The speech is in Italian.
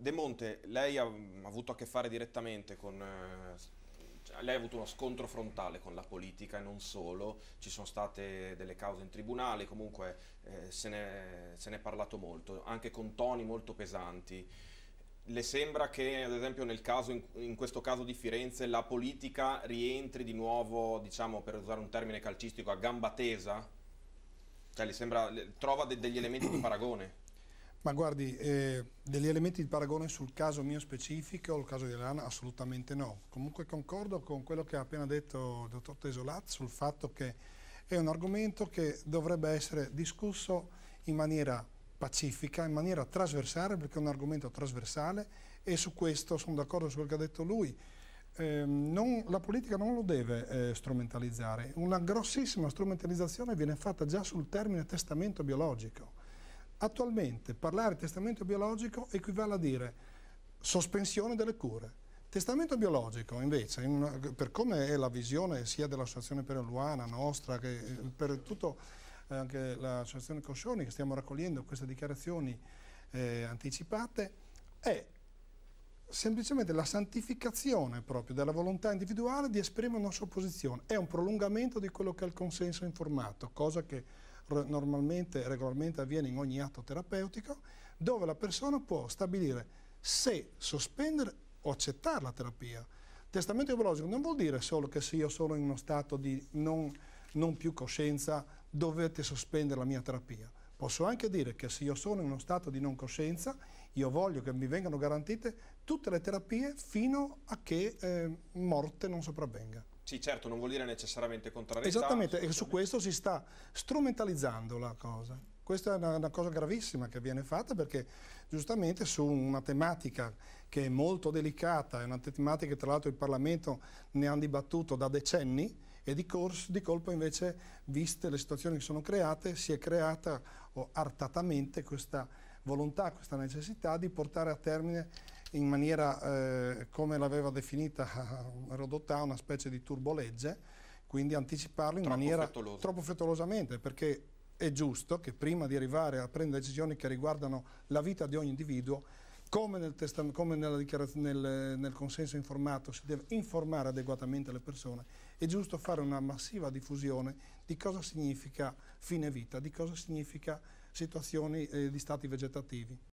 De Monte, lei ha avuto a che fare direttamente con... Eh, cioè, lei ha avuto uno scontro frontale con la politica e non solo, ci sono state delle cause in tribunale, comunque eh, se, ne, è parlato molto, anche con toni molto pesanti. Le sembra che, ad esempio, caso, in, in, questo caso di Firenze, la politica rientri di nuovo, diciamo, per usare un termine calcistico, a gamba tesa? Cioè, le sembra, le, trova de, degli elementi di paragone? Ma guardi, eh, degli elementi di paragone sul caso mio specifico, il caso di Elana, assolutamente no. Comunque concordo con quello che ha appena detto il dottor Tesolat sul fatto che è un argomento che dovrebbe essere discusso in maniera pacifica, in maniera trasversale, perché è un argomento trasversale e su questo sono d'accordo su quello che ha detto lui. Eh, non, la politica non lo deve eh, strumentalizzare. Una grossissima strumentalizzazione viene fatta già sul termine testamento biologico Attualmente parlare di testamento biologico equivale a dire sospensione delle cure. Testamento biologico invece, in una, per come è la visione sia dell'associazione peruana nostra che eh, per tutto eh, anche l'associazione Coscioni che stiamo raccogliendo queste dichiarazioni eh, anticipate, è semplicemente la santificazione proprio della volontà individuale di esprimere una sua posizione, è un prolungamento di quello che è il consenso informato, cosa che normalmente, regolarmente avviene in ogni atto terapeutico, dove la persona può stabilire se sospendere o accettare la terapia. Testamento biologico non vuol dire solo che se io sono in uno stato di non, non più coscienza dovete sospendere la mia terapia. Posso anche dire che se io sono in uno stato di non coscienza, io voglio che mi vengano garantite tutte le terapie fino a che eh, morte non sopravvenga. Sì, certo, non vuol dire necessariamente contrarietà. Esattamente, e su questo si sta strumentalizzando la cosa. Questa è una, una, cosa gravissima che viene fatta perché giustamente su una tematica che è molto delicata, è una tematica che tra l'altro il Parlamento ne ha dibattuto da decenni e di, corso, di colpo invece, viste le situazioni che sono create, si è creata oh, artatamente questa volontà, questa necessità di portare a termine in maniera, eh, come l'aveva definita Rodotà, una specie di turbolegge, quindi anticiparlo in troppo maniera frettoloso. troppo frettolosamente, perché è giusto che prima di arrivare a prendere decisioni che riguardano la vita di ogni individuo, come, nel, come nel, nel, consenso informato si deve informare adeguatamente le persone, è giusto fare una massiva diffusione di cosa significa fine vita, di cosa significa situazioni eh, di stati vegetativi.